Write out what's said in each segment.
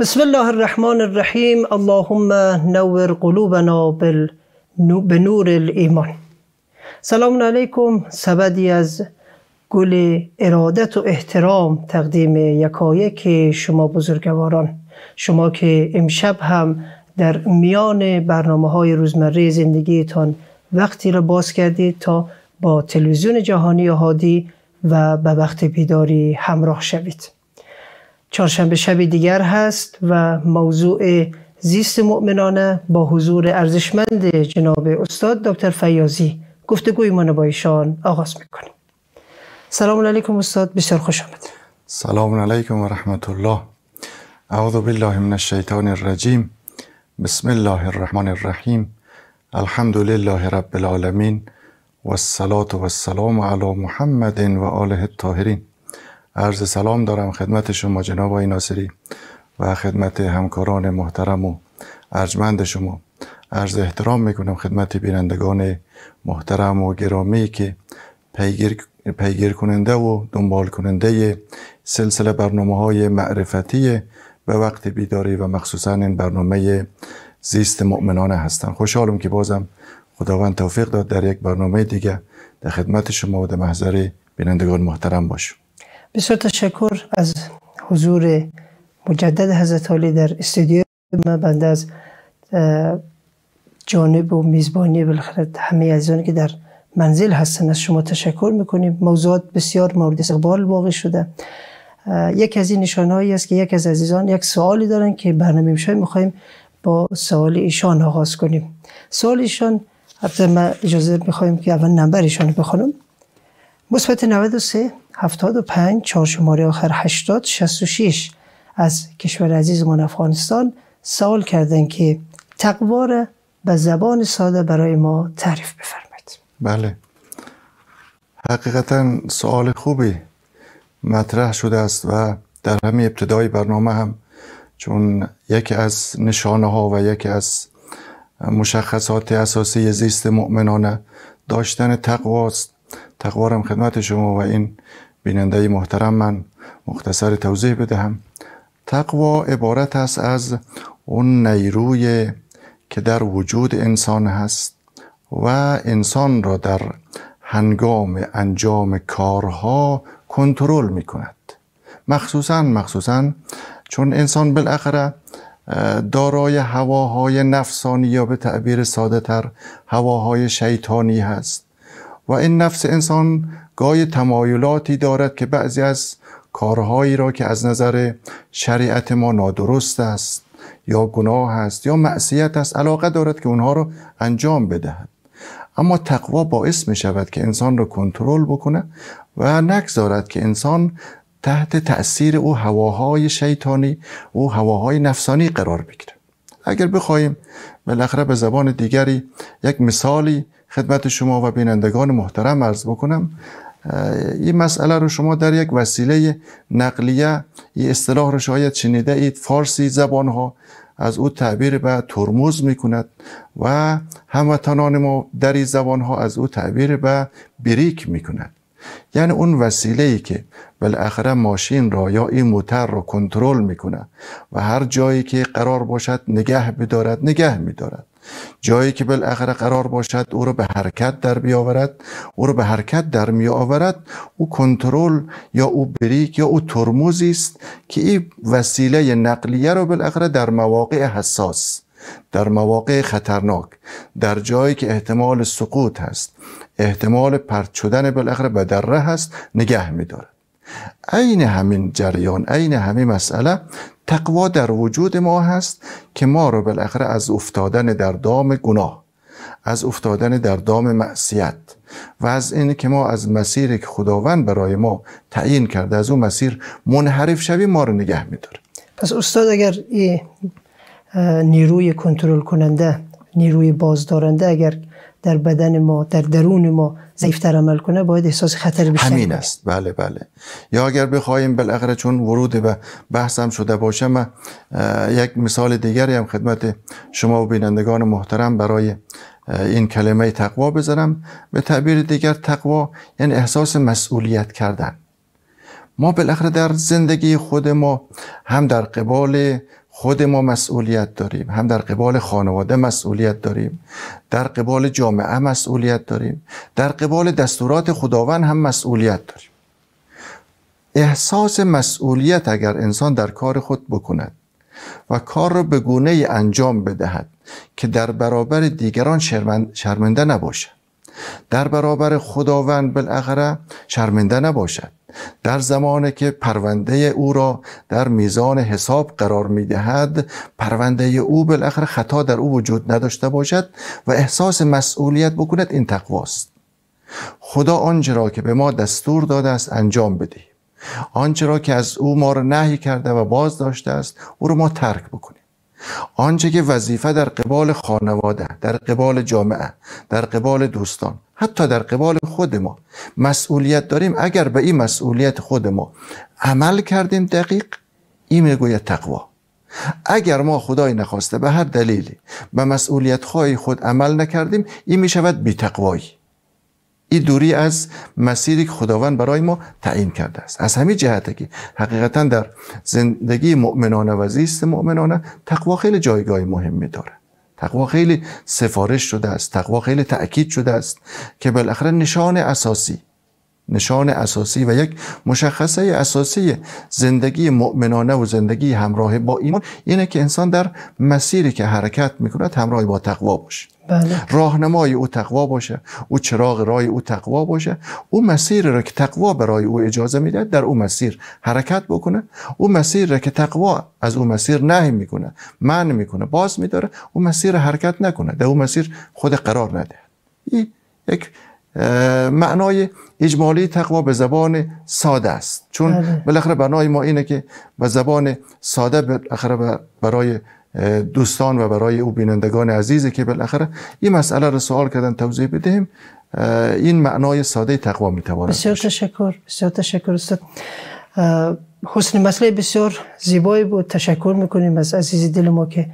بسم الله الرحمن الرحیم اللهم نور قلوبنا به نور الایمان سلام علیکم سبدی از گل ارادت و احترام تقدیم یکایک شما بزرگواران شما که امشب هم در میان برنامه های روزمره زندگیتان وقتی را باز کردید تا با تلویزیون جهانی هادی و به وقت بیداری همراه شوید چهارشنبه شب دیگر هست و موضوع زیست مؤمنانه با حضور ارزشمند جناب استاد دکتر فیاضی گفتگوی من با ایشان آغاز میکنیم سلام علیکم استاد بسیار خوش آمد سلام علیکم و رحمت الله اعوذ بالله من الشیطان الرجیم بسم الله الرحمن الرحیم الحمد لله رب العالمین و والسلام علی محمد و آله الطاهرین عرض سلام دارم خدمت شما جناب آقای ناصری و خدمت همکاران محترم و ارجمند شما عرض احترام میکنم خدمت بینندگان محترم و گرامی که پیگیر, پیگیر کننده و دنبال کننده سلسله برنامه های معرفتی به وقت بیداری و مخصوصا این برنامه زیست مؤمنانه هستند خوشحالم که بازم خداوند توفیق داد در یک برنامه دیگه در خدمت شما و در محضر بینندگان محترم باشم بسیار تشکر از حضور مجدد حضرت علی در استودیو ما بنده از جانب و میزبانی بالاخره همه عزیزانی که در منزل هستن از شما تشکر میکنیم موضوعات بسیار مورد استقبال واقع شده یکی از این نشانهایی است که یک از عزیزان یک سوالی دارن که برنامه میشه میخوایم با سوال ایشان آغاز کنیم سوال ایشان حضرت ما اجازه میخوایم که اول نمبر ایشان بخونم مثبت 93 75 4 شماره آخر 80 66 از کشور عزیزمان افغانستان سوال کردن که تقوا را به زبان ساده برای ما تعریف بفرمایید بله حقیقتا سوال خوبی مطرح شده است و در همین ابتدای برنامه هم چون یکی از نشانه ها و یکی از مشخصات اساسی زیست مؤمنانه داشتن تقواست تقوارم خدمت شما و این بیننده محترم من مختصر توضیح بدهم تقوا عبارت است از اون نیروی که در وجود انسان هست و انسان را در هنگام انجام کارها کنترل می کند مخصوصا مخصوصا چون انسان بالاخره دارای هواهای نفسانی یا به تعبیر ساده تر هواهای شیطانی هست و این نفس انسان گاهی تمایلاتی دارد که بعضی از کارهایی را که از نظر شریعت ما نادرست است یا گناه است یا معصیت است علاقه دارد که اونها را انجام بدهد اما تقوا باعث می شود که انسان را کنترل بکنه و نگذارد که انسان تحت تأثیر او هواهای شیطانی او هواهای نفسانی قرار بگیرد اگر بخوایم بالاخره به زبان دیگری یک مثالی خدمت شما و بینندگان محترم عرض بکنم این مسئله رو شما در یک وسیله نقلیه این اصطلاح رو شاید شنیده اید فارسی زبان ها از او تعبیر به ترمز می کند و هموطنان ما در این زبان ها از او تعبیر به بریک می کند یعنی اون وسیله ای که بالاخره ماشین را یا این موتر را کنترل میکنه و هر جایی که قرار باشد نگه بدارد نگه میدارد جایی که بالاخره قرار باشد او را به حرکت در بیاورد او را به حرکت در می آورد او کنترل یا او بریک یا او ترمزی است که این وسیله نقلیه را بالاخره در مواقع حساس در مواقع خطرناک در جایی که احتمال سقوط هست احتمال پرت شدن بالاخره به دره هست نگه میدارد عین همین جریان عین همین مسئله تقوا در وجود ما هست که ما رو بالاخره از افتادن در دام گناه از افتادن در دام معصیت و از این که ما از مسیری که خداوند برای ما تعیین کرده از اون مسیر منحرف شویم ما رو نگه میداره پس استاد اگر نیروی کنترل کننده نیروی بازدارنده اگر در بدن ما در درون ما ضعیفتر عمل کنه باید احساس خطر بشه همین است بله بله یا اگر بخوایم بالاخره چون ورود به بحثم شده باشه من یک مثال دیگری هم خدمت شما و بینندگان محترم برای این کلمه تقوا بذارم به تعبیر دیگر تقوا یعنی احساس مسئولیت کردن ما بالاخره در زندگی خود ما هم در قبال خود ما مسئولیت داریم هم در قبال خانواده مسئولیت داریم در قبال جامعه مسئولیت داریم در قبال دستورات خداوند هم مسئولیت داریم احساس مسئولیت اگر انسان در کار خود بکند و کار را به گونه انجام بدهد که در برابر دیگران شرمنده نباشد در برابر خداوند بالاخره شرمنده نباشد در زمانی که پرونده او را در میزان حساب قرار میدهد پرونده او بالاخره خطا در او وجود نداشته باشد و احساس مسئولیت بکند این تقواست خدا آنچه را که به ما دستور داده است انجام بدهیم آنچه را که از او ما را نهی کرده و باز داشته است او را ما ترک بکنیم آنچه که وظیفه در قبال خانواده در قبال جامعه در قبال دوستان حتی در قبال خود ما مسئولیت داریم اگر به این مسئولیت خود ما عمل کردیم دقیق این میگوید تقوا اگر ما خدای نخواسته به هر دلیلی به مسئولیت خواهی خود عمل نکردیم این میشود بی این دوری از مسیری که خداوند برای ما تعیین کرده است از همین جهته که حقیقتا در زندگی مؤمنانه و زیست مؤمنانه تقوا خیلی جایگاه مهمی داره تقوا خیلی سفارش شده است تقوا خیلی تاکید شده است که بالاخره نشان اساسی نشان اساسی و یک مشخصه اساسی زندگی مؤمنانه و زندگی همراه با ایمان اینه که انسان در مسیری که حرکت میکند همراه با تقوا باشه بله. راهنمای او تقوا باشه او چراغ رای او تقوا باشه او مسیر را که تقوا برای او اجازه میده در او مسیر حرکت بکنه او مسیر را که تقوا از او مسیر نهی میکنه من میکنه باز میداره او مسیر حرکت نکنه در او مسیر خود قرار نده یک معنای اجمالی تقوا به زبان ساده است چون بله. بالاخره بنای ما اینه که به زبان ساده بالاخره برای دوستان و برای او بینندگان عزیزی که بالاخره این مسئله رو سوال کردن توضیح بدهیم این معنای ساده تقوا می بسیار تشکر بسیار تشکر استاد حسن مسئله بسیار زیبایی بود تشکر میکنیم از عزیز دل ما که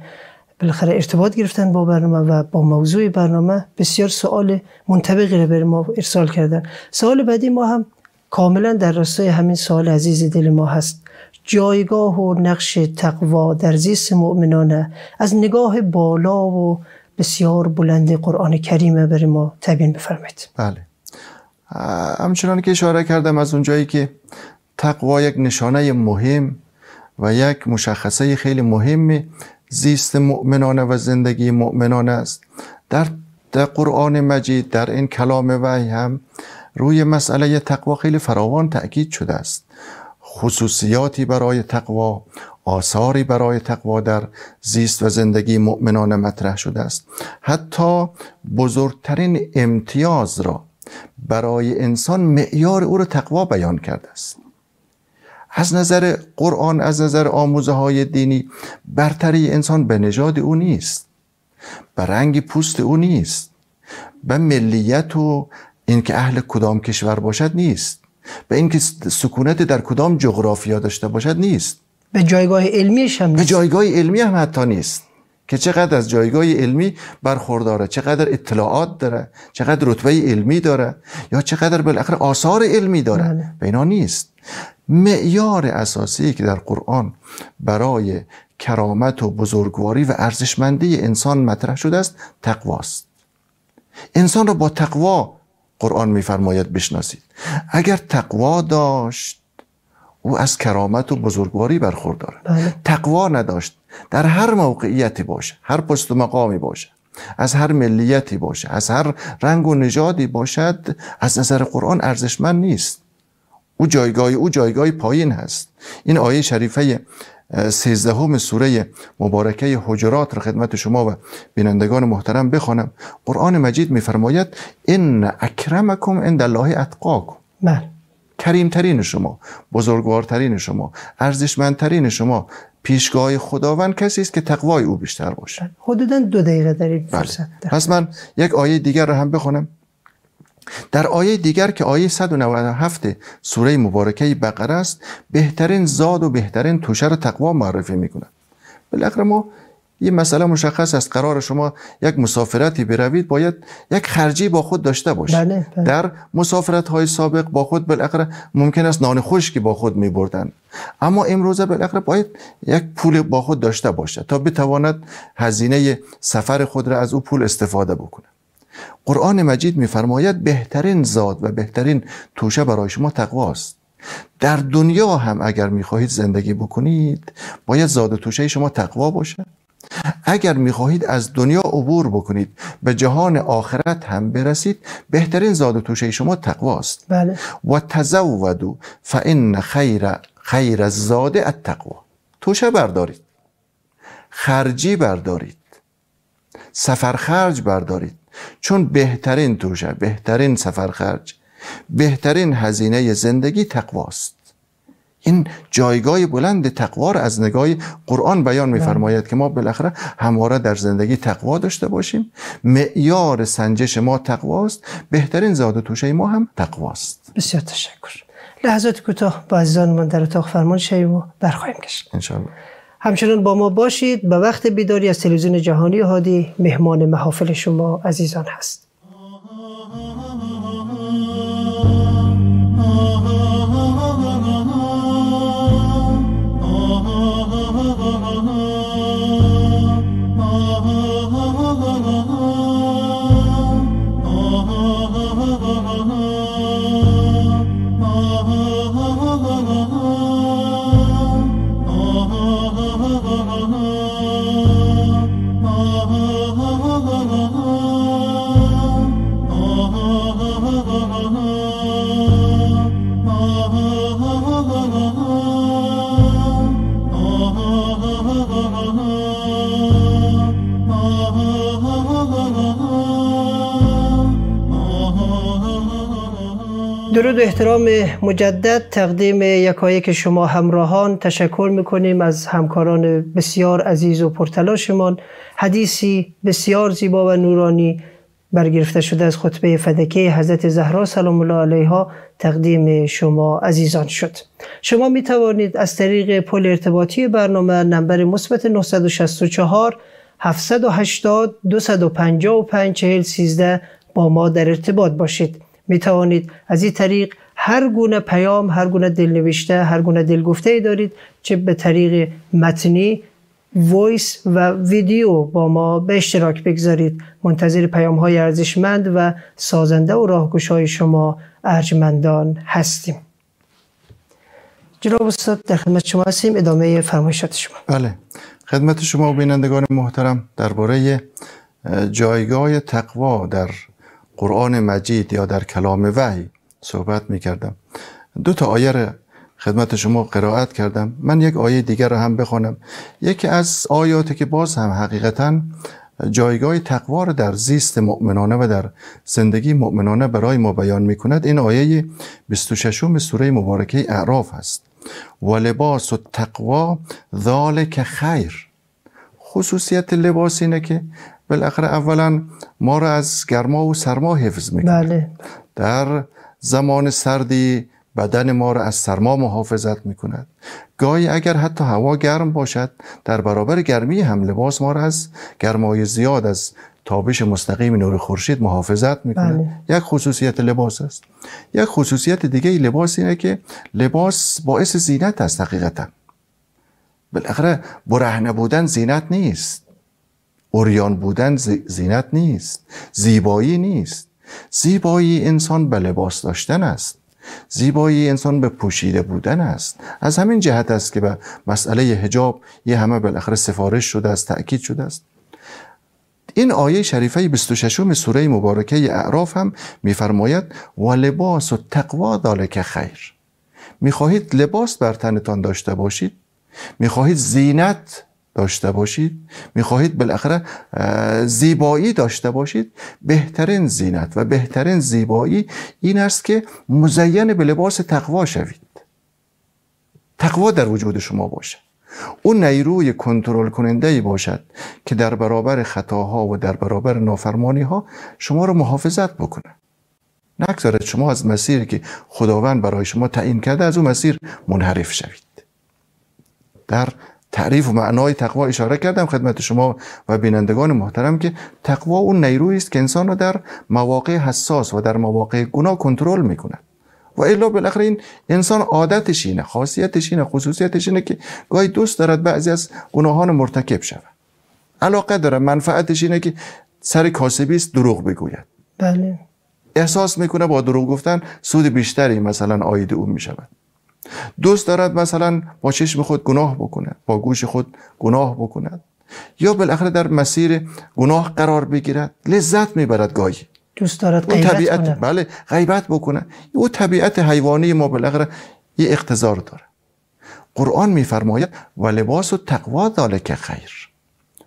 بالاخره ارتباط گرفتن با برنامه و با موضوع برنامه بسیار سوال منطبقی رو بر ما ارسال کردن سوال بعدی ما هم کاملا در راستای همین سوال عزیز دل ما هست جایگاه و نقش تقوا در زیست مؤمنانه از نگاه بالا و بسیار بلند قرآن کریم بر ما تبین بفرمایید بله همچنان که اشاره کردم از اونجایی که تقوا یک نشانه مهم و یک مشخصه خیلی مهمی زیست مؤمنانه و زندگی مؤمنانه است در در قرآن مجید در این کلام وحی هم روی مسئله تقوا خیلی فراوان تاکید شده است خصوصیاتی برای تقوا آثاری برای تقوا در زیست و زندگی مؤمنان مطرح شده است حتی بزرگترین امتیاز را برای انسان معیار او را تقوا بیان کرده است از نظر قرآن از نظر آموزه های دینی برتری انسان به نژاد او نیست به رنگ پوست او نیست به ملیت و اینکه اهل کدام کشور باشد نیست به اینکه سکونت در کدام جغرافیا داشته باشد نیست به جایگاه علمیش هم نیست. به جایگاه علمی هم حتی نیست که چقدر از جایگاه علمی برخورداره چقدر اطلاعات داره چقدر رتبه علمی داره یا چقدر بالاخره آثار علمی داره بله. به اینا نیست معیار اساسی که در قرآن برای کرامت و بزرگواری و ارزشمندی انسان مطرح شده است تقواست انسان را با تقوا قرآن میفرماید بشناسید اگر تقوا داشت او از کرامت و بزرگواری برخورداره بله. تقوا نداشت در هر موقعیتی باشه هر پست و مقامی باشه از هر ملیتی باشه از هر رنگ و نژادی باشد از نظر قرآن ارزشمند نیست او جایگاه او جایگاه پایین هست این آیه شریفه سیزدهم سوره مبارکه حجرات را خدمت شما و بینندگان محترم بخوانم قرآن مجید میفرماید ان اکرمکم عند الله اتقاکم بله. کریمترین شما بزرگوارترین شما ارزشمندترین شما پیشگاه خداوند کسی است که تقوای او بیشتر باشه بله. حدودا دو دقیقه دارید بله. پس من یک آیه دیگر رو هم بخونم در آیه دیگر که آیه 197 سوره مبارکه بقره است بهترین زاد و بهترین توشه رو تقوا معرفی میکنه بالاخره ما یه مسئله مشخص است قرار شما یک مسافرتی بروید باید یک خرجی با خود داشته باش بله، بله. در مسافرت های سابق با خود بالاخره ممکن است نان خشکی با خود می بردن اما امروزه بالاخره باید یک پول با خود داشته باشد تا بتواند هزینه سفر خود را از او پول استفاده بکنه قرآن مجید میفرماید بهترین زاد و بهترین توشه برای شما است در دنیا هم اگر میخواهید زندگی بکنید باید زاد و توشه شما تقوا باشه اگر میخواهید از دنیا عبور بکنید به جهان آخرت هم برسید بهترین زاد و توشه شما تقواست بله. و تزودو فان خیر خیر الزاد التقوا توشه بردارید خرجی بردارید سفر خرج بردارید چون بهترین توشه بهترین سفر خرج بهترین هزینه زندگی تقواست این جایگاه بلند تقوا از نگاه قرآن بیان می‌فرماید که ما بالاخره همواره در زندگی تقوا داشته باشیم معیار سنجش ما تقواست بهترین زاد و توشه ما هم تقواست بسیار تشکر لحظات کوتاه با من در اتاق فرمان شویم و برخواهیم گشت انشاءالله همچنان با ما باشید به وقت بیداری از تلویزیون جهانی هادی مهمان محافل شما عزیزان هست درود و احترام مجدد تقدیم یکایک شما همراهان تشکر میکنیم از همکاران بسیار عزیز و پرتلاشمان حدیثی بسیار زیبا و نورانی برگرفته شده از خطبه فدکه حضرت زهرا سلام الله علیها تقدیم شما عزیزان شد شما می توانید از طریق پل ارتباطی برنامه نمبر مثبت 964 780 255 13 با ما در ارتباط باشید می توانید از این طریق هر گونه پیام هر گونه دلنوشته هر گونه دلگفته ای دارید چه به طریق متنی وایس و ویدیو با ما به اشتراک بگذارید منتظر پیام های ارزشمند و سازنده و راهگشای شما ارجمندان هستیم جناب استاد در خدمت شما هستیم ادامه فرمایشات شما بله خدمت شما و بینندگان محترم درباره جایگاه تقوا در قرآن مجید یا در کلام وحی صحبت می کردم دو تا آیه را خدمت شما قرائت کردم من یک آیه دیگر را هم بخوانم یکی از آیاتی که باز هم حقیقتا جایگاه تقوا را در زیست مؤمنانه و در زندگی مؤمنانه برای ما بیان می کند این آیه 26 سوره مبارکه اعراف است و لباس و تقوا ذالک خیر خصوصیت لباس اینه که بالاخره اولا ما را از گرما و سرما حفظ میکنه بله. در زمان سردی بدن ما را از سرما محافظت میکند گاهی اگر حتی هوا گرم باشد در برابر گرمی هم لباس ما را از گرمای زیاد از تابش مستقیم نور خورشید محافظت میکنه بله. یک خصوصیت لباس است یک خصوصیت دیگه لباس اینه که لباس باعث زینت است حقیقتا بالاخره برهنه بودن زینت نیست اوریان بودن زینت نیست زیبایی نیست زیبایی انسان به لباس داشتن است زیبایی انسان به پوشیده بودن است از همین جهت است که به مسئله هجاب یه همه بالاخره سفارش شده است تأکید شده است این آیه شریفه 26 سوره مبارکه اعراف هم میفرماید و لباس و تقوا دالک خیر میخواهید لباس بر تنتان داشته باشید میخواهید زینت داشته باشید میخواهید بالاخره زیبایی داشته باشید بهترین زینت و بهترین زیبایی این است که مزین به لباس تقوا شوید تقوا در وجود شما باشد او نیروی کنترل کننده ای باشد که در برابر خطاها و در برابر نافرمانی ها شما را محافظت بکنه نگذارد شما از مسیری که خداوند برای شما تعیین کرده از اون مسیر منحرف شوید در تعریف و معنای تقوا اشاره کردم خدمت شما و بینندگان محترم که تقوا اون نیرویی است که انسان را در مواقع حساس و در مواقع گناه کنترل میکنه و الا بالاخره این انسان عادتش اینه خاصیتش اینه خصوصیتش اینه که گاهی دوست دارد بعضی از گناهان مرتکب شود علاقه داره منفعتش اینه که سر کاسبی است دروغ بگوید بله احساس میکنه با دروغ گفتن سود بیشتری مثلا آید او میشود دوست دارد مثلا با چشم خود گناه بکند با گوش خود گناه بکند یا بالاخره در مسیر گناه قرار بگیرد لذت میبرد گاهی دوست دارد غیبت طبیعت بله غیبت بکنه او طبیعت حیوانی ما بالاخره یه اقتضار داره قرآن میفرماید و لباس و تقوا که خیر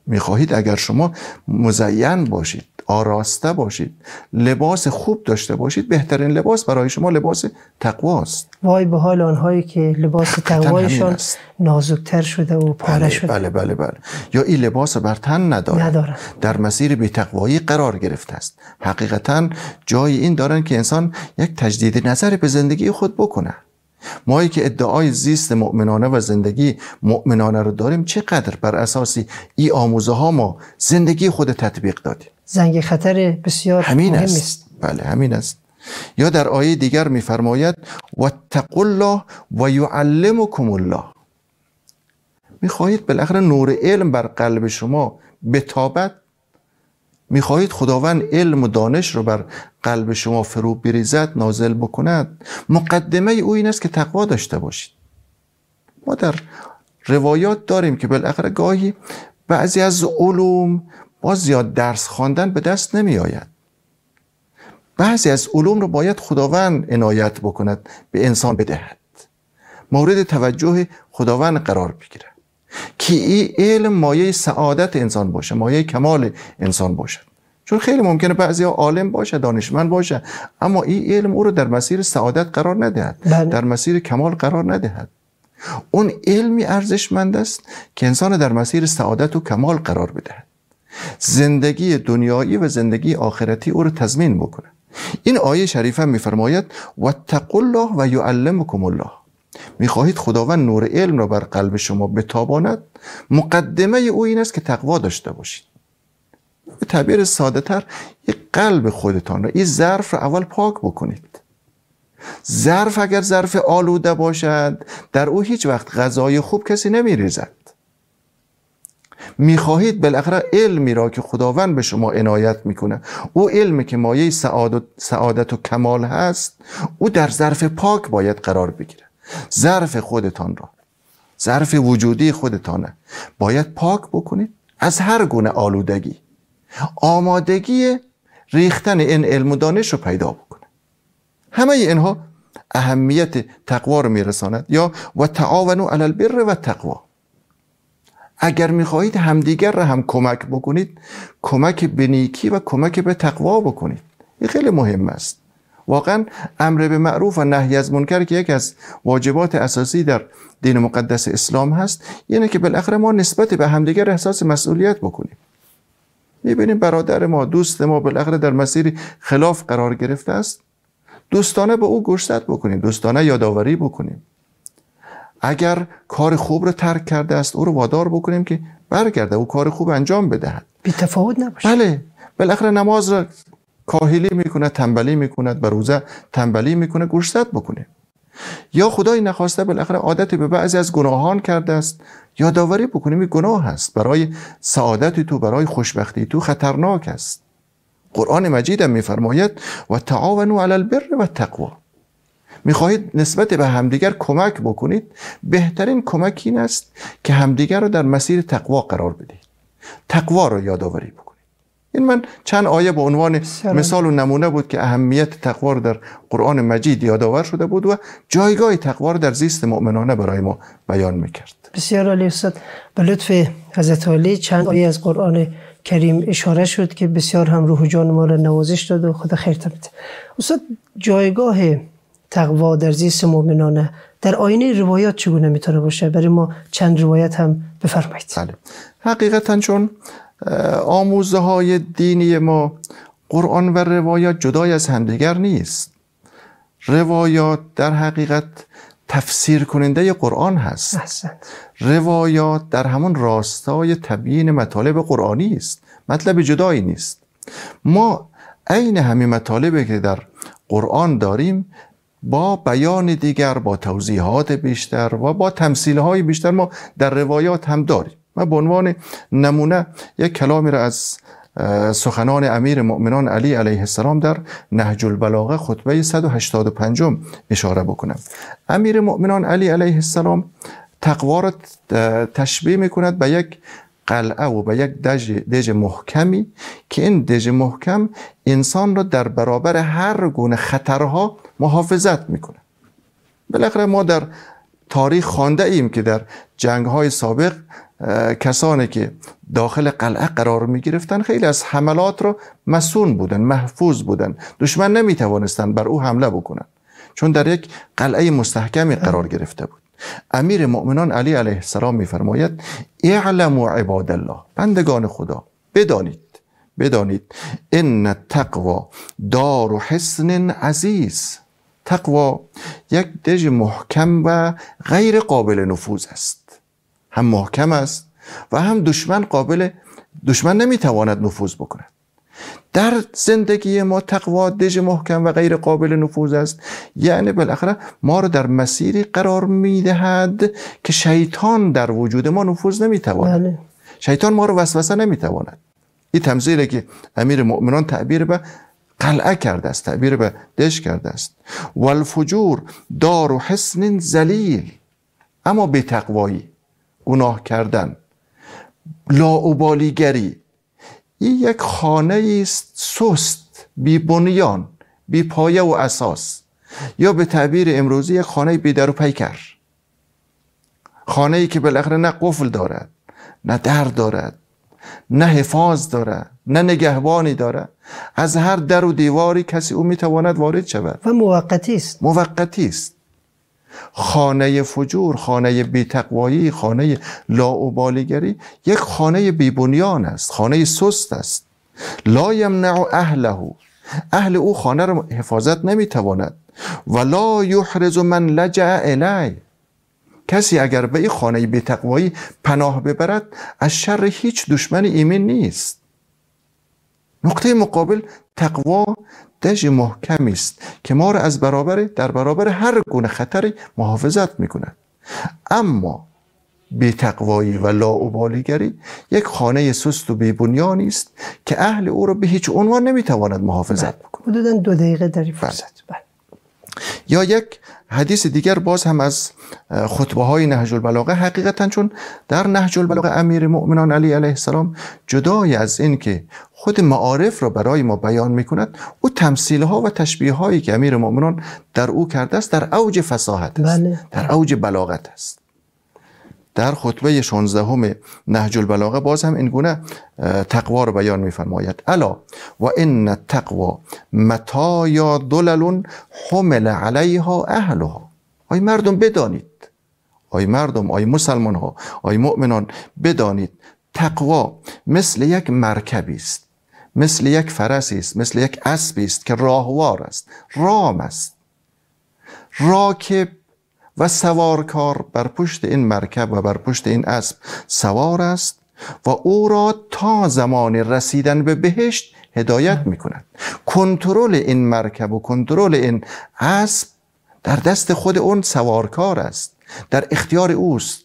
میخواهید اگر شما مزین باشید آراسته باشید لباس خوب داشته باشید بهترین لباس برای شما لباس تقواست وای به حال آنهایی که لباس تقوایشان نازکتر شده و پاره بله، شده بله بله بله یا این لباس بر تن نداره در مسیر به تقوایی قرار گرفته است حقیقتا جای این دارن که انسان یک تجدید نظر به زندگی خود بکنه مایی که ادعای زیست مؤمنانه و زندگی مؤمنانه رو داریم چقدر بر اساسی ای آموزه ها ما زندگی خود تطبیق دادیم زنگ خطر بسیار مهم است. بله همین است یا در آیه دیگر میفرماید و الله و یعلمکم الله میخواهید بالاخره نور علم بر قلب شما بتابد میخواهید خداوند علم و دانش رو بر قلب شما فرو بریزد نازل بکند مقدمه او این است که تقوا داشته باشید ما در روایات داریم که بالاخره گاهی بعضی از علوم با زیاد درس خواندن به دست نمی آید بعضی از علوم رو باید خداوند عنایت بکند به انسان بدهد مورد توجه خداوند قرار بگیرد که این علم مایه سعادت انسان باشه مایه کمال انسان باشه چون خیلی ممکنه بعضی ها عالم باشه دانشمند باشه اما این علم او رو در مسیر سعادت قرار ندهد بله. در مسیر کمال قرار ندهد اون علمی ارزشمند است که انسان در مسیر سعادت و کمال قرار بدهد زندگی دنیایی و زندگی آخرتی او رو تضمین بکنه این آیه شریفه میفرماید تقول الله و یعلمکم الله میخواهید خداوند نور علم را بر قلب شما بتاباند مقدمه او این است که تقوا داشته باشید به تعبیر ساده تر یک قلب خودتان را این ظرف را اول پاک بکنید ظرف اگر ظرف آلوده باشد در او هیچ وقت غذای خوب کسی نمیریزد میخواهید بالاخره علمی را که خداوند به شما عنایت میکنه او علمی که مایه سعادت, سعادت و کمال هست او در ظرف پاک باید قرار بگیره ظرف خودتان را ظرف وجودی خودتانه باید پاک بکنید از هر گونه آلودگی آمادگی ریختن این علم و دانش رو پیدا بکنید همه اینها اهمیت تقوا رو میرساند یا و تعاونو علی البر و تقوا اگر میخواهید همدیگر را هم کمک بکنید کمک به نیکی و کمک به تقوا بکنید این خیلی مهم است واقعا امر به معروف و نهی از منکر که یکی از واجبات اساسی در دین مقدس اسلام هست یعنی که بالاخره ما نسبت به همدیگر احساس مسئولیت بکنیم میبینیم برادر ما دوست ما بالاخره در مسیر خلاف قرار گرفته است دوستانه به او گوشزد بکنیم دوستانه یادآوری بکنیم اگر کار خوب رو ترک کرده است او رو وادار بکنیم که برگرده او کار خوب انجام بدهد بی تفاوت نباشه بله بالاخره نماز را کاهلی میکنه تنبلی میکنه به روزه تنبلی میکنه گوشزد بکنه یا خدای نخواسته بالاخره عادت به بعضی از گناهان کرده است یادآوری بکنیم گناه هست برای سعادت تو برای خوشبختی تو خطرناک است قرآن مجید هم میفرماید و تعاونوا علی البر و تقوا میخواهید نسبت به همدیگر کمک بکنید بهترین کمک این است که همدیگر را در مسیر تقوا قرار بدهید تقوا را یادآوری بکنید این من چند آیه به عنوان مثال و نمونه بود که اهمیت تقوا در قرآن مجید یادآور شده بود و جایگاه تقوا در زیست مؤمنانه برای ما بیان میکرد بسیار عالی استاد به لطف حضرت علی چند آیه از قرآن کریم اشاره شد که بسیار هم روح جان ما را نوازش داد و خدا خیر بده استاد جایگاه تقوا در زیست مؤمنانه در آینه روایات چگونه میتونه باشه برای ما چند روایت هم بفرمایید بله. حقیقتا چون آموزه های دینی ما قرآن و روایات جدای از همدیگر نیست روایات در حقیقت تفسیر کننده قرآن هست روایات در همون راستای تبیین مطالب قرآنی است مطلب جدایی نیست ما عین همین مطالبی که در قرآن داریم با بیان دیگر با توضیحات بیشتر و با های بیشتر ما در روایات هم داریم من به عنوان نمونه یک کلامی را از سخنان امیر مؤمنان علی علیه السلام در نهج البلاغه خطبه 185 اشاره بکنم امیر مؤمنان علی علیه السلام تقوا را تشبیه میکند به یک قلعه و به یک دژ دژ محکمی که این دژ محکم انسان را در برابر هر گونه خطرها محافظت میکنه بالاخره ما در تاریخ خوانده ایم که در جنگ های سابق کسانی که داخل قلعه قرار می گرفتن خیلی از حملات را مسون بودن محفوظ بودن دشمن نمی توانستن بر او حمله بکنن چون در یک قلعه مستحکمی قرار گرفته بود امیر مؤمنان علی علیه السلام میفرماید و عباد الله بندگان خدا بدانید بدانید ان تقوا دار و حسن عزیز تقوا یک دژ محکم و غیر قابل نفوذ است هم محکم است و هم دشمن قابل دشمن نمیتواند نفوذ بکند در زندگی ما تقوا دژ محکم و غیر قابل نفوذ است یعنی بالاخره ما رو در مسیری قرار میدهد که شیطان در وجود ما نفوذ نمیتواند بله. شیطان ما رو وسوسه نمیتواند این تمثیلی که امیر مؤمنان تعبیر به قلعه کرده است تعبیر به دش کرده است والفجور دار و حسن زلیل اما به تقوایی گناه کردن لاوبالیگری این یک خانه است سست بی بنیان بی پایه و اساس یا به تعبیر امروزی یک خانه بی در و پیکر خانه ای که بالاخره نه قفل دارد نه در دارد نه حفاظ دارد نه نگهبانی دارد از هر در و دیواری کسی او میتواند وارد شود و موقتی است موقتی است خانه فجور خانه بیتقوایی خانه لاوبالیگری یک خانه بیبنیان است خانه سست است لا یمنع اهله اهل او خانه را حفاظت نمیتواند و لا یحرز من لجع الی کسی اگر به این خانه بیتقوایی پناه ببرد از شر هیچ دشمن ایمن نیست نقطه مقابل تقوا دژ محکمی است که ما را از برابر در برابر هر گونه خطری محافظت میکند اما اما بیتقوایی و لاعبالیگری یک خانه سست و بیبنیانی است که اهل او را به هیچ عنوان نمیتواند محافظت بله. بکند دو دقیقه این بله. فرصت بله. یا یک حدیث دیگر باز هم از خطبه های نهج البلاغه حقیقتا چون در نهج البلاغه امیر مؤمنان علی علیه السلام جدای از این که خود معارف را برای ما بیان می کند او تمثیل ها و تشبیه هایی که امیر مؤمنان در او کرده است در اوج فصاحت است بله. در اوج بلاغت است در خطبه 16 نهج البلاغه باز هم اینگونه گونه تقوا رو بیان میفرماید الا و ان التقوا متا یا دلل حمل علیها اهلها آی مردم بدانید آی مردم آی مسلمان ها آی مؤمنان بدانید تقوا مثل یک مرکبی است مثل یک فرسی است مثل یک اسبی است که راهوار است رام است راکب و سوارکار بر پشت این مرکب و بر پشت این اسب سوار است و او را تا زمان رسیدن به بهشت هدایت می کند کنترل این مرکب و کنترل این اسب در دست خود اون سوارکار است در اختیار اوست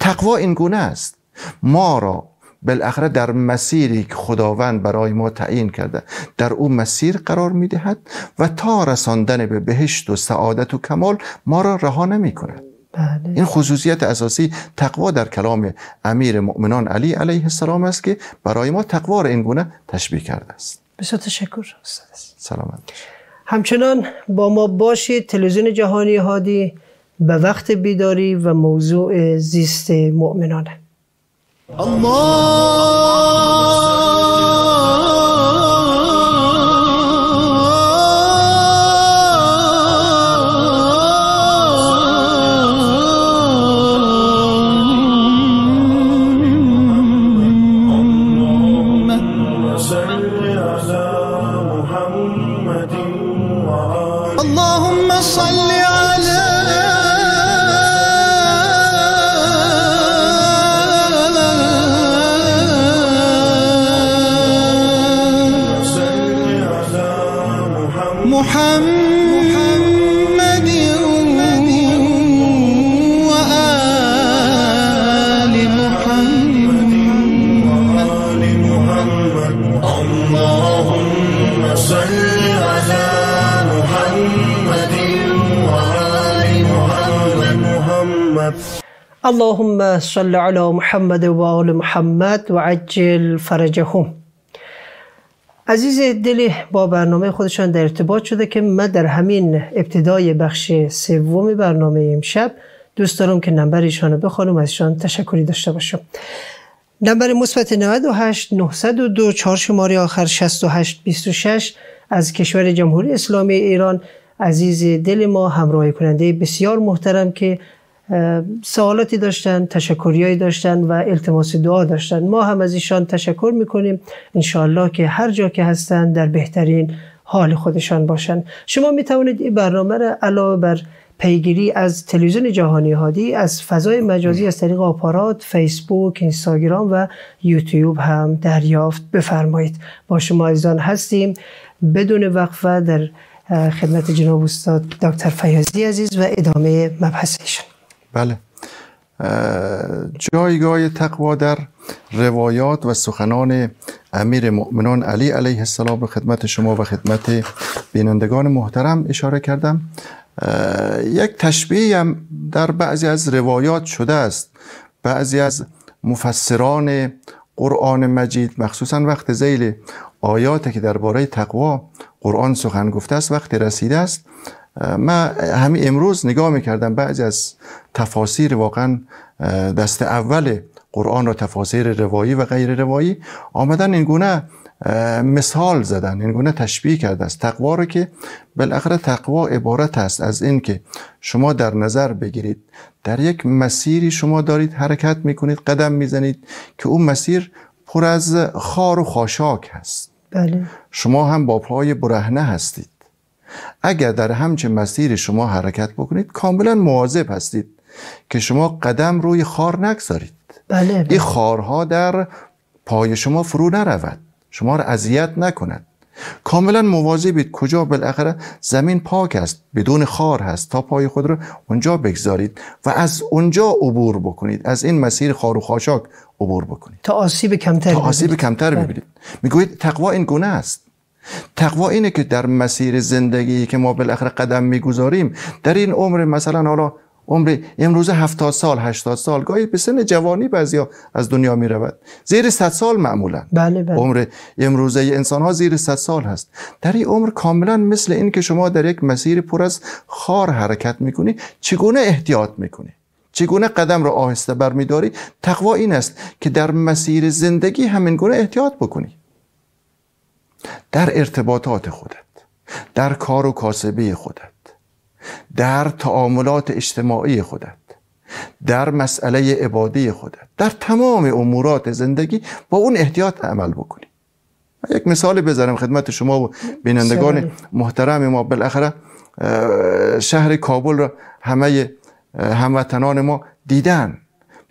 تقوا این گونه است ما را بالاخره در مسیری که خداوند برای ما تعیین کرده در او مسیر قرار میدهد و تا رساندن به بهشت و سعادت و کمال ما را رها نمی کند بله. این خصوصیت اساسی تقوا در کلام امیر مؤمنان علی علیه السلام است که برای ما تقوا را این تشبیه کرده است بسیار تشکر استاد سلامت همچنان با ما باشید تلویزیون جهانی هادی به وقت بیداری و موضوع زیست مؤمنانه الله اللهم صل على محمد و آل محمد و عجل فرجهم عزیز دلی با برنامه خودشان در ارتباط شده که من در همین ابتدای بخش سوم برنامه امشب دوست دارم که نمبر ایشان رو بخوانم ازشان تشکری داشته باشم نمبر مثبت 98 902 4 شماره آخر 68 از کشور جمهوری اسلامی ایران عزیز دل ما همراهی کننده بسیار محترم که سوالاتی داشتن تشکریایی داشتن و التماس دعا داشتن ما هم از ایشان تشکر میکنیم انشاءالله که هر جا که هستن در بهترین حال خودشان باشن شما میتوانید این برنامه را علاوه بر پیگیری از تلویزیون جهانی هادی از فضای مجازی از طریق آپارات فیسبوک اینستاگرام و یوتیوب هم دریافت بفرمایید با شما ایزان هستیم بدون وقفه در خدمت جناب استاد دکتر فیاضی عزیز و ادامه مبحثشون بله جایگاه تقوا در روایات و سخنان امیر مؤمنان علی علیه السلام به خدمت شما و خدمت بینندگان محترم اشاره کردم یک تشبیه هم در بعضی از روایات شده است بعضی از مفسران قرآن مجید مخصوصا وقت زیل آیاتی که درباره تقوا قرآن سخن گفته است وقتی رسیده است من همین امروز نگاه میکردم بعضی از تفاسیر واقعا دست اول قرآن را تفاسیر روایی و غیر روایی آمدن این گونه مثال زدن این گونه تشبیه کرده است تقوا رو که بالاخره تقوا عبارت است از اینکه شما در نظر بگیرید در یک مسیری شما دارید حرکت میکنید قدم میزنید که اون مسیر پر از خار و خاشاک هست بله. شما هم با پای برهنه هستید اگر در همچه مسیر شما حرکت بکنید کاملا مواظب هستید که شما قدم روی خار نگذارید بله, بله. این خارها در پای شما فرو نرود شما را اذیت نکند کاملا مواظبید کجا بالاخره زمین پاک است بدون خار هست تا پای خود را اونجا بگذارید و از اونجا عبور بکنید از این مسیر خار و خاشاک عبور بکنید تا آسیب کمتر تا آسیب ببینید. کمتر بله. ببینید میگویید تقوا این گونه است تقوا اینه که در مسیر زندگی که ما بالاخره قدم میگذاریم در این عمر مثلا حالا عمر امروز 70 سال 80 سال گاهی به سن جوانی بعضیا از دنیا می رود زیر 100 سال معمولا بله بله. عمر امروزه ای انسان ها زیر 100 سال هست در این عمر کاملا مثل این که شما در یک مسیر پر از خار حرکت می چگونه احتیاط میکنی چگونه قدم را آهسته برمیداری تقوا این است که در مسیر زندگی همین گونه احتیاط بکنی در ارتباطات خودت در کار و کاسبه خودت در تعاملات اجتماعی خودت در مسئله عباده خودت در تمام امورات زندگی با اون احتیاط عمل بکنی من یک مثال بزنم خدمت شما و بینندگان محترم ما بالاخره شهر کابل را همه هموطنان ما دیدن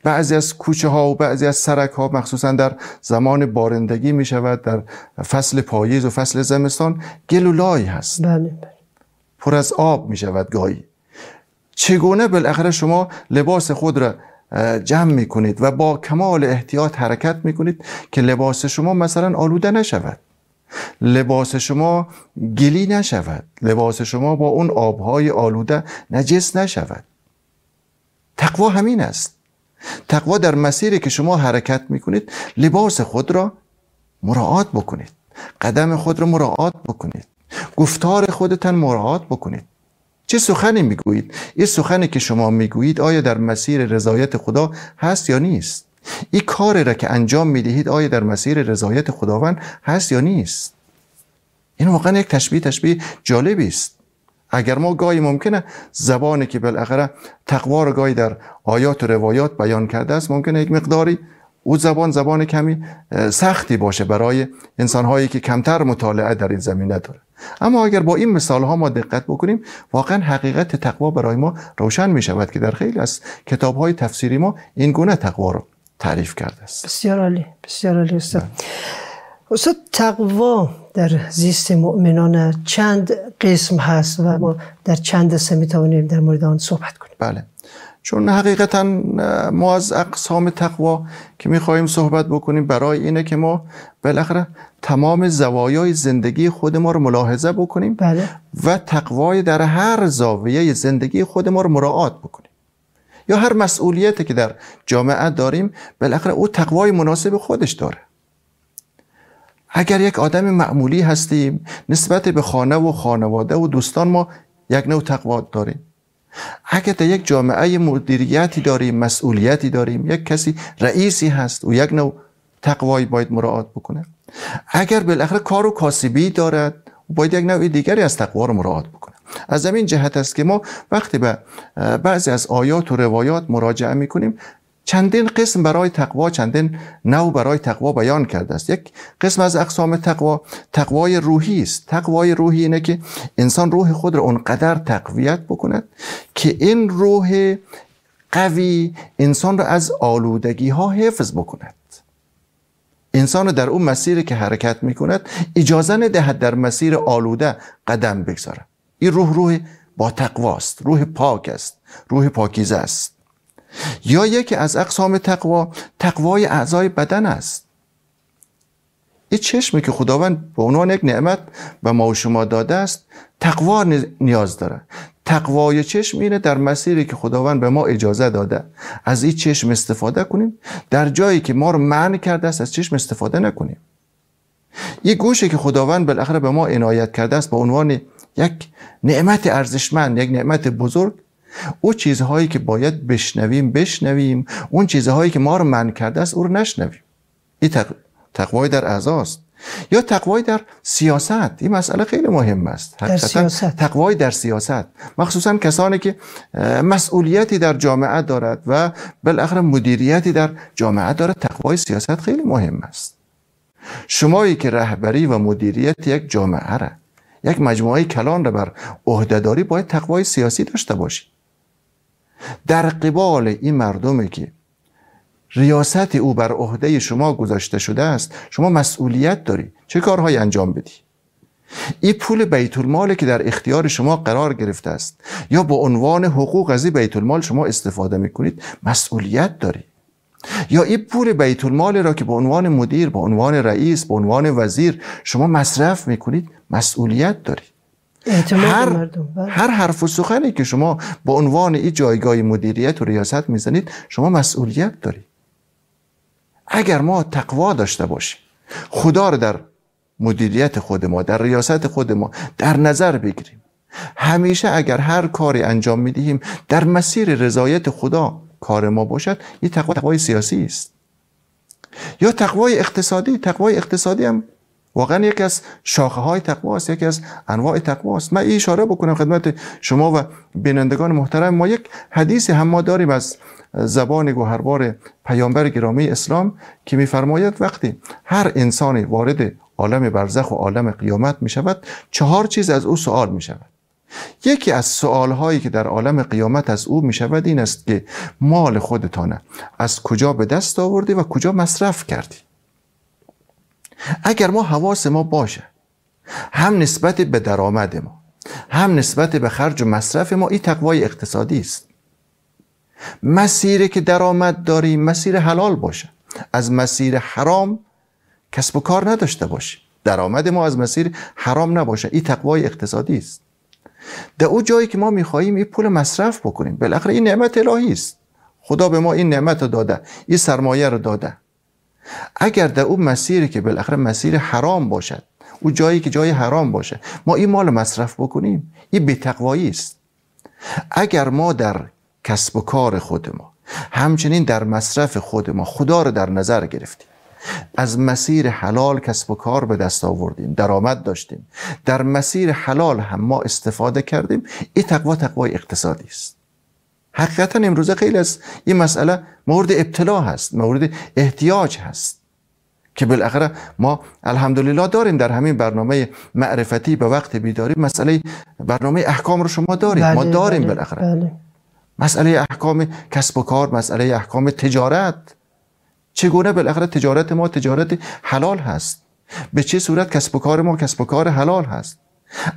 بعضی از کوچه ها و بعضی از سرک ها مخصوصا در زمان بارندگی می شود در فصل پاییز و فصل زمستان گل هست بله،, بله پر از آب می شود گاهی چگونه بالاخره شما لباس خود را جمع می کنید و با کمال احتیاط حرکت می کنید که لباس شما مثلا آلوده نشود لباس شما گلی نشود لباس شما با اون آبهای آلوده نجس نشود تقوا همین است تقوا در مسیری که شما حرکت میکنید لباس خود را مراعات بکنید قدم خود را مراعات بکنید گفتار خودتان مراعات بکنید چه سخنی میگویید این سخنی که شما میگویید آیا در مسیر رضایت خدا هست یا نیست این کاری را که انجام میدهید آیا در مسیر رضایت خداوند هست یا نیست این واقعا یک تشبیه تشبیه جالبی است اگر ما گاهی ممکنه زبانی که بالاخره تقوا رو گاهی در آیات و روایات بیان کرده است ممکنه یک مقداری او زبان زبان کمی سختی باشه برای هایی که کمتر مطالعه در این زمینه داره اما اگر با این مثال ها ما دقت بکنیم واقعا حقیقت تقوا برای ما روشن می شود که در خیلی از کتاب های تفسیری ما این گونه تقوا رو تعریف کرده است بسیار عالی بسیار عالی است بله. استاد تقوا در زیست مؤمنان چند قسم هست و ما در چند دسته می توانیم در مورد آن صحبت کنیم بله چون حقیقتا ما از اقسام تقوا که می خواهیم صحبت بکنیم برای اینه که ما بالاخره تمام زوایای زندگی خود ما رو ملاحظه بکنیم بله. و تقوای در هر زاویه زندگی خود ما رو مراعات بکنیم یا هر مسئولیتی که در جامعه داریم بالاخره او تقوای مناسب خودش داره اگر یک آدم معمولی هستیم نسبت به خانه و خانواده و دوستان ما یک نوع تقوا داریم اگر در یک جامعه مدیریتی داریم مسئولیتی داریم یک کسی رئیسی هست و یک نوع تقوای باید مراعات بکنه اگر بالاخره کار و کاسبی دارد باید یک نوع دیگری از تقوا رو مراعات بکنه از این جهت است که ما وقتی به بعضی از آیات و روایات مراجعه میکنیم چندین قسم برای تقوا چندین نو برای تقوا بیان کرده است یک قسم از اقسام تقوا تقوای روحی است تقوای روحی اینه که انسان روح خود را اونقدر تقویت بکند که این روح قوی انسان را از آلودگی ها حفظ بکند انسان در اون مسیری که حرکت می کند اجازه ندهد در مسیر آلوده قدم بگذارد این روح روح با تقواست روح پاک است روح پاکیزه است یا یکی از اقسام تقوا تقوای اعضای بدن است این چشمی که خداوند به عنوان یک نعمت به ما و شما داده است تقوا نیاز داره تقوای چشم اینه در مسیری که خداوند به ما اجازه داده از این چشم استفاده کنیم در جایی که ما رو معنی کرده است از چشم استفاده نکنیم یه گوشی که خداوند بالاخره به ما عنایت کرده است به عنوان یک نعمت ارزشمند یک نعمت بزرگ او چیزهایی که باید بشنویم بشنویم اون چیزهایی که ما رو من کرده است او رو نشنویم این تقوای در اعضاست یا تقوای در سیاست این مسئله خیلی مهم است در تقوای در سیاست مخصوصا کسانی که مسئولیتی در جامعه دارد و بالاخره مدیریتی در جامعه دارد تقوای سیاست خیلی مهم است شمایی که رهبری و مدیریت یک جامعه را یک مجموعه کلان را بر عهدهداری باید تقوای سیاسی داشته باشید در قبال این مردمی که ریاست او بر عهده شما گذاشته شده است شما مسئولیت داری چه کارهایی انجام بدی این پول بیت المال که در اختیار شما قرار گرفته است یا با عنوان حقوق از این بیت المال شما استفاده میکنید مسئولیت داری یا این پول بیت المال را که به عنوان مدیر به عنوان رئیس به عنوان وزیر شما مصرف میکنید مسئولیت داری هر, بله. هر حرف و سخنی که شما با عنوان این جایگاه مدیریت و ریاست میزنید شما مسئولیت دارید اگر ما تقوا داشته باشیم خدا رو در مدیریت خود ما در ریاست خود ما در نظر بگیریم همیشه اگر هر کاری انجام میدهیم در مسیر رضایت خدا کار ما باشد یه تقوای سیاسی است یا تقوای اقتصادی تقوای اقتصادی هم واقعا یکی از شاخه های تقوا است یکی از انواع تقوا است من اشاره بکنم خدمت شما و بینندگان محترم ما یک حدیث هم ما داریم از زبان گوهربار پیامبر گرامی اسلام که میفرماید وقتی هر انسانی وارد عالم برزخ و عالم قیامت می شود چهار چیز از او سوال می شود یکی از سوال هایی که در عالم قیامت از او می شود این است که مال خودتانه از کجا به دست آوردی و کجا مصرف کردی اگر ما حواس ما باشه هم نسبت به درآمد ما هم نسبت به خرج و مصرف ما این تقوای اقتصادی است مسیری که درآمد داریم مسیر حلال باشه از مسیر حرام کسب و کار نداشته باشیم درآمد ما از مسیر حرام نباشه این تقوای اقتصادی است در او جایی که ما میخواهیم این پول مصرف بکنیم بالاخره این نعمت الهی است خدا به ما این نعمت رو داده این سرمایه رو داده اگر در او مسیری که بالاخره مسیر حرام باشد او جایی که جای حرام باشه ما این مال مصرف بکنیم این بتقوایی است اگر ما در کسب و کار خود ما همچنین در مصرف خود ما خدا رو در نظر گرفتیم از مسیر حلال کسب و کار به دست آوردیم درآمد داشتیم در مسیر حلال هم ما استفاده کردیم این تقوا تقوای اقتصادی است حقیقتا امروزه خیلی از این مسئله مورد ابتلا هست مورد احتیاج هست که بالاخره ما الحمدلله داریم در همین برنامه معرفتی به وقت بیداری مسئله برنامه احکام رو شما داریم ما بله، بله، داریم بله، بالاخره مسئله احکام کسب و کار مسئله احکام تجارت چگونه بالاخره تجارت ما تجارت حلال هست به چه صورت کسب و کار ما کسب و کار حلال هست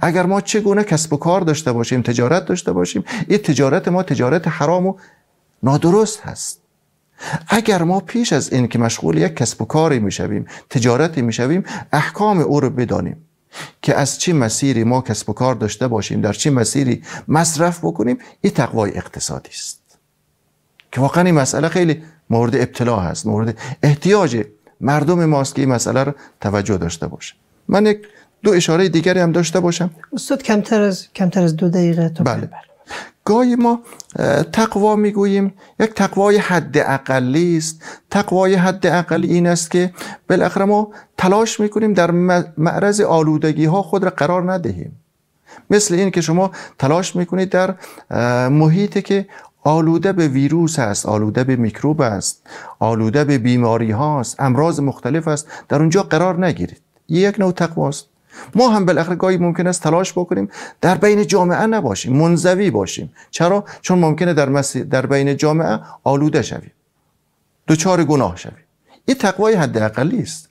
اگر ما چگونه کسب و کار داشته باشیم تجارت داشته باشیم این تجارت ما تجارت حرام و نادرست هست اگر ما پیش از این که مشغول یک کسب و کاری میشویم تجارتی میشویم احکام او رو بدانیم که از چه مسیری ما کسب و کار داشته باشیم در چه مسیری مصرف بکنیم این تقوای اقتصادی است که واقعا این مسئله خیلی مورد ابتلا هست مورد احتیاج مردم ماست که این مسئله رو توجه داشته باشه من یک دو اشاره دیگری هم داشته باشم استاد کمتر از کمتر از دو دقیقه تا بله. بله،, بله. گاهی ما تقوا میگوییم یک تقوای حد اقلی است تقوای حد اقلی این است که بالاخره ما تلاش میکنیم در معرض آلودگی ها خود را قرار ندهیم مثل این که شما تلاش میکنید در محیطی که آلوده به ویروس است آلوده به میکروب است آلوده به بیماری هاست امراض مختلف است در اونجا قرار نگیرید یک نوع تقواست ما هم بالاخره گاهی ممکن است تلاش بکنیم در بین جامعه نباشیم منزوی باشیم چرا چون ممکنه در در بین جامعه آلوده شویم دچار گناه شویم این تقوای حد اقلی است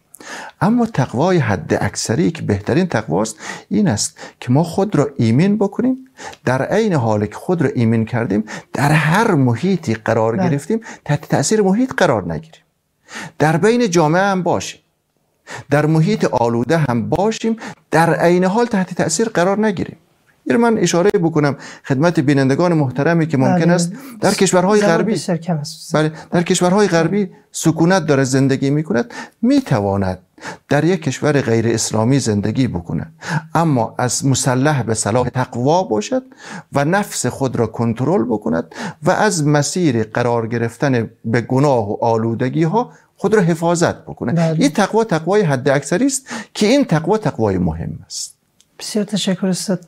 اما تقوای حد اکثری که بهترین تقواست این است که ما خود را ایمین بکنیم در عین حال که خود را ایمین کردیم در هر محیطی قرار گرفتیم تحت تاثیر محیط قرار نگیریم در بین جامعه هم باشیم در محیط آلوده هم باشیم در عین حال تحت تاثیر قرار نگیریم این یعنی من اشاره بکنم خدمت بینندگان محترمی که ممکن بله. است در کشورهای غربی بله در کشورهای غربی سکونت داره زندگی میکند میتواند در یک کشور غیر اسلامی زندگی بکند اما از مسلح به صلاح تقوا باشد و نفس خود را کنترل بکند و از مسیر قرار گرفتن به گناه و آلودگی ها خود را حفاظت بکنه بله. این تقوا تقوای حد اکثری است که این تقوا تقوای مهم است بسیار تشکر استاد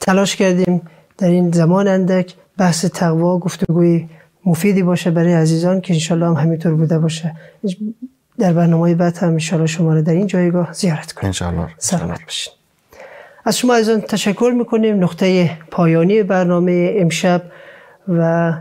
تلاش کردیم در این زمان اندک بحث تقوا گفتگوی مفیدی باشه برای عزیزان که انشالله هم همینطور بوده باشه در برنامه بعد هم انشالله شما را در این جایگاه زیارت کنیم انشالله سلامت باشین از شما عزیزان تشکر میکنیم نقطه پایانی برنامه امشب و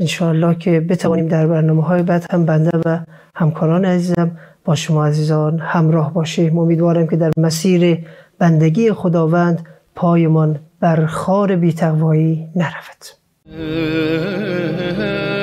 انشاءالله که بتوانیم در برنامه های بعد هم بنده و همکاران عزیزم با شما عزیزان همراه باشیم امیدوارم که در مسیر بندگی خداوند پایمان بر خار بی نرود